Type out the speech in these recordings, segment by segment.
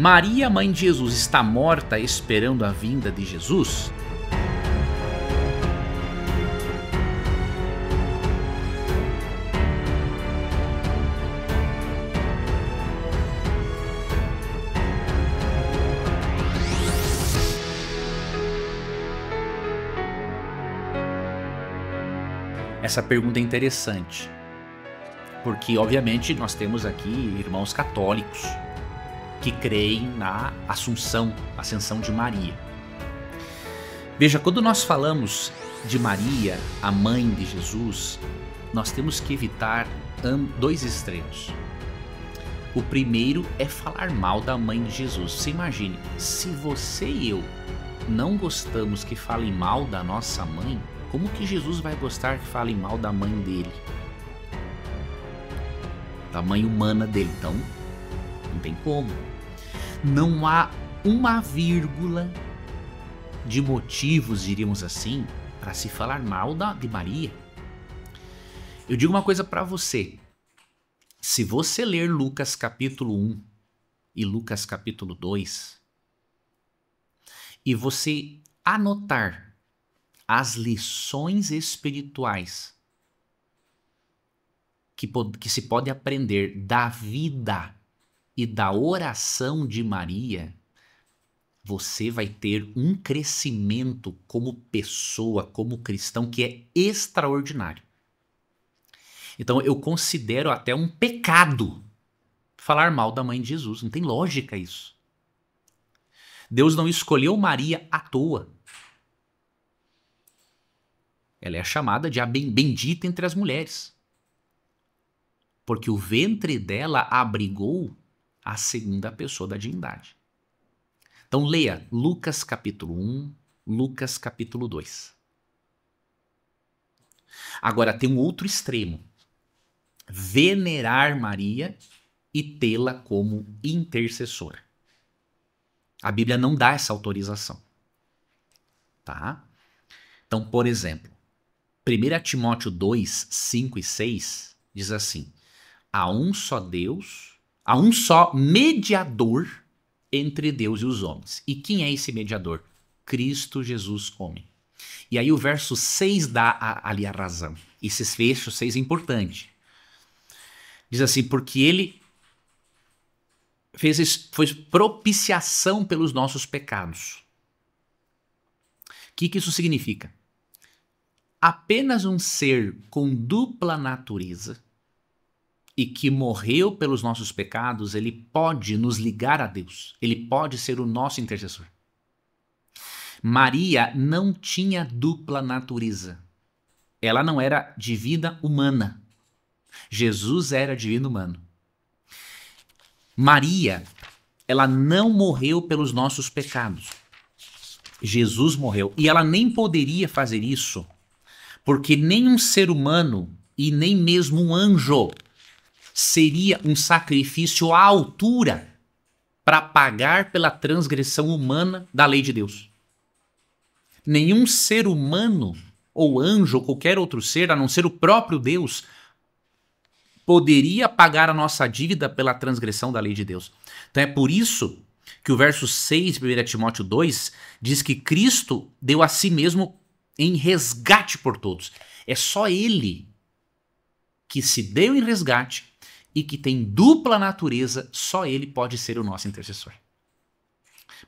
Maria, mãe de Jesus, está morta esperando a vinda de Jesus? Essa pergunta é interessante, porque obviamente nós temos aqui irmãos católicos que creem na Assunção, Ascensão de Maria. Veja, quando nós falamos de Maria, a mãe de Jesus, nós temos que evitar dois extremos. O primeiro é falar mal da mãe de Jesus. Você imagine, se você e eu não gostamos que falem mal da nossa mãe, como que Jesus vai gostar que falem mal da mãe dele? Da mãe humana dele. Então, não tem como. Não há uma vírgula de motivos, diríamos assim, para se falar mal da, de Maria. Eu digo uma coisa para você. Se você ler Lucas capítulo 1 e Lucas capítulo 2, e você anotar as lições espirituais que, que se pode aprender da vida e da oração de Maria, você vai ter um crescimento como pessoa, como cristão, que é extraordinário. Então eu considero até um pecado falar mal da mãe de Jesus. Não tem lógica isso. Deus não escolheu Maria à toa. Ela é chamada de a bendita entre as mulheres. Porque o ventre dela abrigou a segunda pessoa da divindade. Então leia Lucas capítulo 1, Lucas capítulo 2. Agora tem um outro extremo. Venerar Maria e tê-la como intercessora. A Bíblia não dá essa autorização. Tá? Então, por exemplo, 1 Timóteo 2, 5 e 6 diz assim: Há um só Deus Há um só mediador entre Deus e os homens. E quem é esse mediador? Cristo Jesus, homem. E aí o verso 6 dá a, ali a razão. Esse verso 6 é importante. Diz assim, porque ele fez, foi propiciação pelos nossos pecados. O que, que isso significa? Apenas um ser com dupla natureza e que morreu pelos nossos pecados, ele pode nos ligar a Deus, ele pode ser o nosso intercessor. Maria não tinha dupla natureza. Ela não era divina humana. Jesus era divino humano. Maria, ela não morreu pelos nossos pecados. Jesus morreu. E ela nem poderia fazer isso, porque nenhum ser humano e nem mesmo um anjo seria um sacrifício à altura para pagar pela transgressão humana da lei de Deus. Nenhum ser humano, ou anjo, ou qualquer outro ser, a não ser o próprio Deus, poderia pagar a nossa dívida pela transgressão da lei de Deus. Então é por isso que o verso 6, 1 Timóteo 2, diz que Cristo deu a si mesmo em resgate por todos. É só ele que se deu em resgate e que tem dupla natureza, só ele pode ser o nosso intercessor.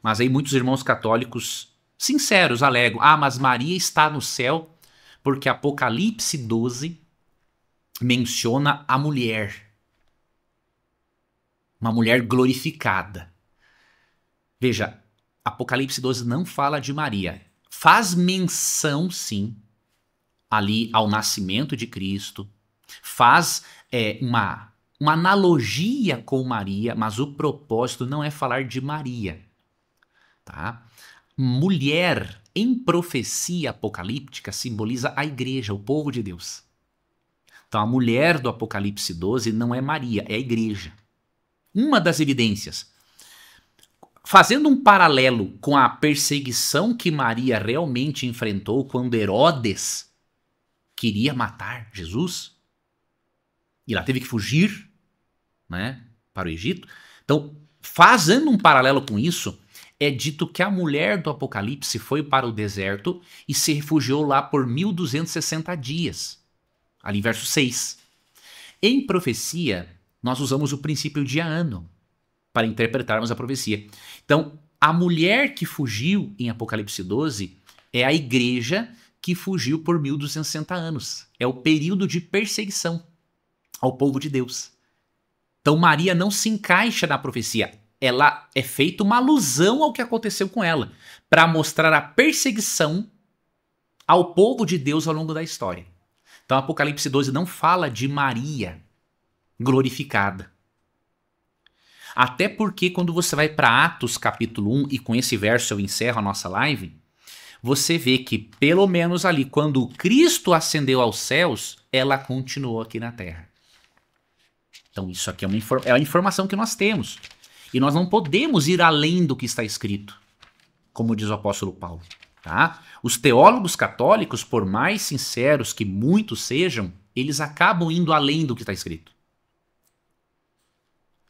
Mas aí muitos irmãos católicos sinceros alegam: "Ah, mas Maria está no céu porque Apocalipse 12 menciona a mulher. Uma mulher glorificada. Veja, Apocalipse 12 não fala de Maria. Faz menção, sim, ali ao nascimento de Cristo. Faz é, uma uma analogia com Maria, mas o propósito não é falar de Maria. Tá? Mulher em profecia apocalíptica simboliza a igreja, o povo de Deus. Então a mulher do Apocalipse 12 não é Maria, é a igreja. Uma das evidências. Fazendo um paralelo com a perseguição que Maria realmente enfrentou quando Herodes queria matar Jesus, e ela teve que fugir né, para o Egito. Então, fazendo um paralelo com isso, é dito que a mulher do Apocalipse foi para o deserto e se refugiou lá por 1260 dias. Ali, verso 6. Em profecia, nós usamos o princípio de ano para interpretarmos a profecia. Então, a mulher que fugiu em Apocalipse 12 é a igreja que fugiu por 1260 anos. É o período de perseguição ao povo de Deus. Então Maria não se encaixa na profecia. Ela é feita uma alusão ao que aconteceu com ela, para mostrar a perseguição ao povo de Deus ao longo da história. Então Apocalipse 12 não fala de Maria glorificada. Até porque quando você vai para Atos capítulo 1 e com esse verso eu encerro a nossa live, você vê que pelo menos ali quando Cristo ascendeu aos céus, ela continuou aqui na terra. Então, isso aqui é uma, é a informação que nós temos. E nós não podemos ir além do que está escrito, como diz o apóstolo Paulo. Tá? Os teólogos católicos, por mais sinceros que muitos sejam, eles acabam indo além do que está escrito.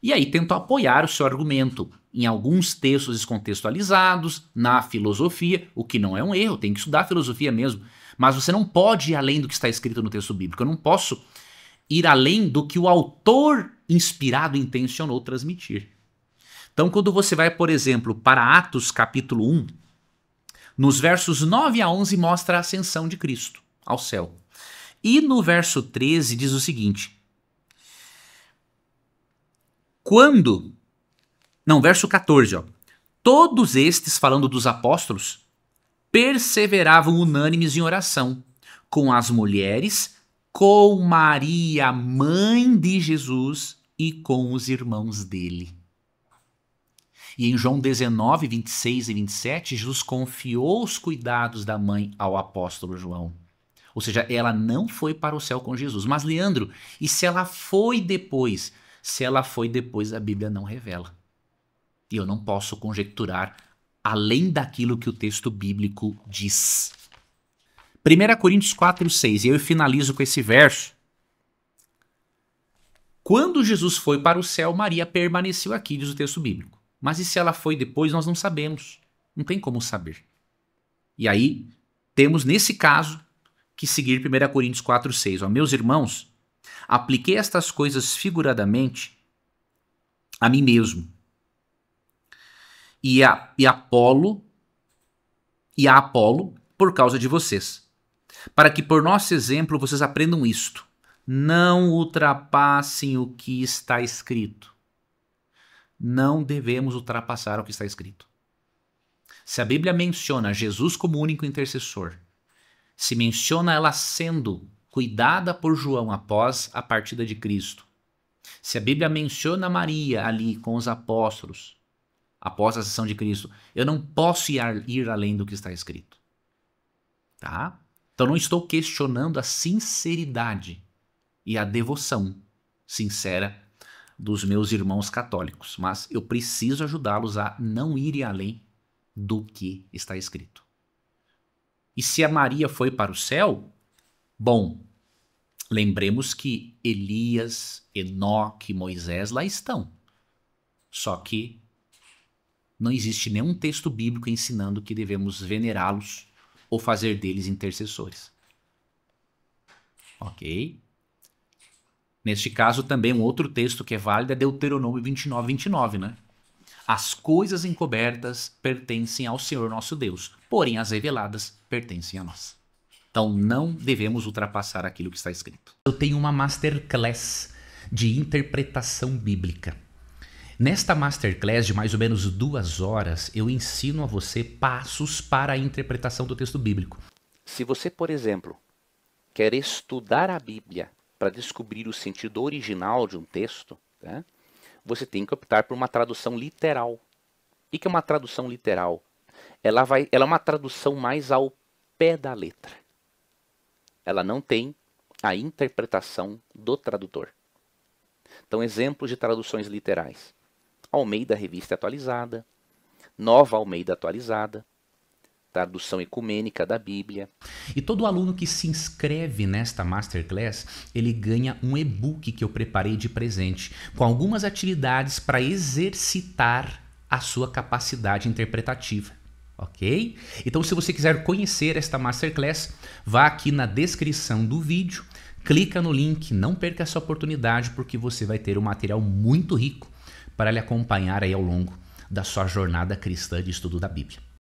E aí tentam apoiar o seu argumento em alguns textos descontextualizados, na filosofia, o que não é um erro, tem que estudar filosofia mesmo. Mas você não pode ir além do que está escrito no texto bíblico. Eu não posso ir além do que o autor inspirado intencionou transmitir. Então, quando você vai, por exemplo, para Atos capítulo 1, nos versos 9 a 11 mostra a ascensão de Cristo ao céu. E no verso 13 diz o seguinte: Quando. Não, verso 14, ó. Todos estes, falando dos apóstolos, perseveravam unânimes em oração, com as mulheres com Maria, mãe de Jesus, e com os irmãos dele. E em João 19, 26 e 27, Jesus confiou os cuidados da mãe ao apóstolo João. Ou seja, ela não foi para o céu com Jesus. Mas, Leandro, e se ela foi depois? Se ela foi depois, a Bíblia não revela. E eu não posso conjecturar além daquilo que o texto bíblico diz. 1 Coríntios 4, 6, e eu finalizo com esse verso. Quando Jesus foi para o céu, Maria permaneceu aqui, diz o texto bíblico. Mas e se ela foi depois, nós não sabemos. Não tem como saber. E aí, temos nesse caso que seguir 1 Coríntios 4, 6. Ó, meus irmãos, apliquei estas coisas figuradamente a mim mesmo. E a, e Apolo, e a Apolo, por causa de vocês, para que por nosso exemplo vocês aprendam isto: não ultrapassem o que está escrito. Não devemos ultrapassar o que está escrito. Se a Bíblia menciona Jesus como único intercessor, se menciona ela sendo cuidada por João após a partida de Cristo, se a Bíblia menciona Maria ali com os apóstolos, após a sessão de Cristo, eu não posso ir, ir além do que está escrito. Tá? Então não estou questionando a sinceridade e a devoção sincera dos meus irmãos católicos, mas eu preciso ajudá-los a não irem além do que está escrito. E se a Maria foi para o céu, bom, lembremos que Elias, Enoque, Moisés lá estão. Só que não existe nenhum texto bíblico ensinando que devemos venerá-los ou fazer deles intercessores. Ok? Neste caso, também um outro texto que é válido é Deuteronômio 29, 29, né? As coisas encobertas pertencem ao Senhor nosso Deus, porém as reveladas pertencem a nós. Então não devemos ultrapassar aquilo que está escrito. Eu tenho uma masterclass de interpretação bíblica. Nesta masterclass de mais ou menos duas horas, eu ensino a você passos para a interpretação do texto bíblico. Se você, por exemplo, quer estudar a Bíblia para descobrir o sentido original de um texto, né, você tem que optar por uma tradução literal. O que é uma tradução literal? Ela, vai, ela é uma tradução mais ao pé da letra. Ela não tem a interpretação do tradutor. Então, exemplos de traduções literais. Almeida Revista Atualizada, Nova Almeida Atualizada, tradução ecumênica da Bíblia. E todo aluno que se inscreve nesta masterclass, ele ganha um e-book que eu preparei de presente, com algumas atividades para exercitar a sua capacidade interpretativa. Ok? Então, se você quiser conhecer esta masterclass, vá aqui na descrição do vídeo, clica no link, não perca essa oportunidade, porque você vai ter um material muito rico para lhe acompanhar aí ao longo da sua jornada cristã de estudo da Bíblia.